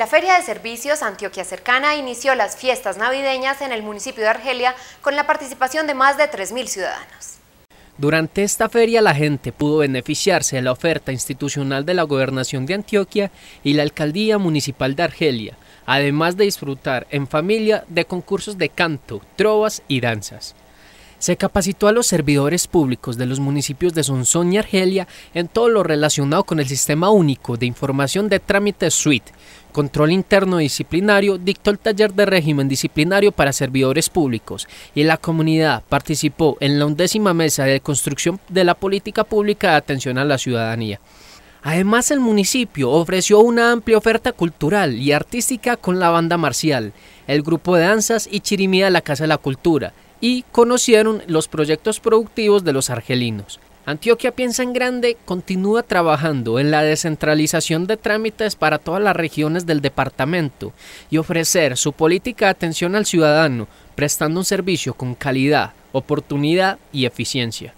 La Feria de Servicios Antioquia Cercana inició las fiestas navideñas en el municipio de Argelia con la participación de más de 3.000 ciudadanos. Durante esta feria la gente pudo beneficiarse de la oferta institucional de la Gobernación de Antioquia y la Alcaldía Municipal de Argelia, además de disfrutar en familia de concursos de canto, trovas y danzas. Se capacitó a los servidores públicos de los municipios de Sonsón y Argelia en todo lo relacionado con el Sistema Único de Información de Trámites Suite. Control Interno Disciplinario dictó el taller de régimen disciplinario para servidores públicos y la comunidad participó en la undécima mesa de construcción de la política pública de atención a la ciudadanía. Además, el municipio ofreció una amplia oferta cultural y artística con la banda marcial, el grupo de danzas y chirimía de la Casa de la Cultura, y conocieron los proyectos productivos de los argelinos. Antioquia Piensa en Grande continúa trabajando en la descentralización de trámites para todas las regiones del departamento y ofrecer su política de atención al ciudadano, prestando un servicio con calidad, oportunidad y eficiencia.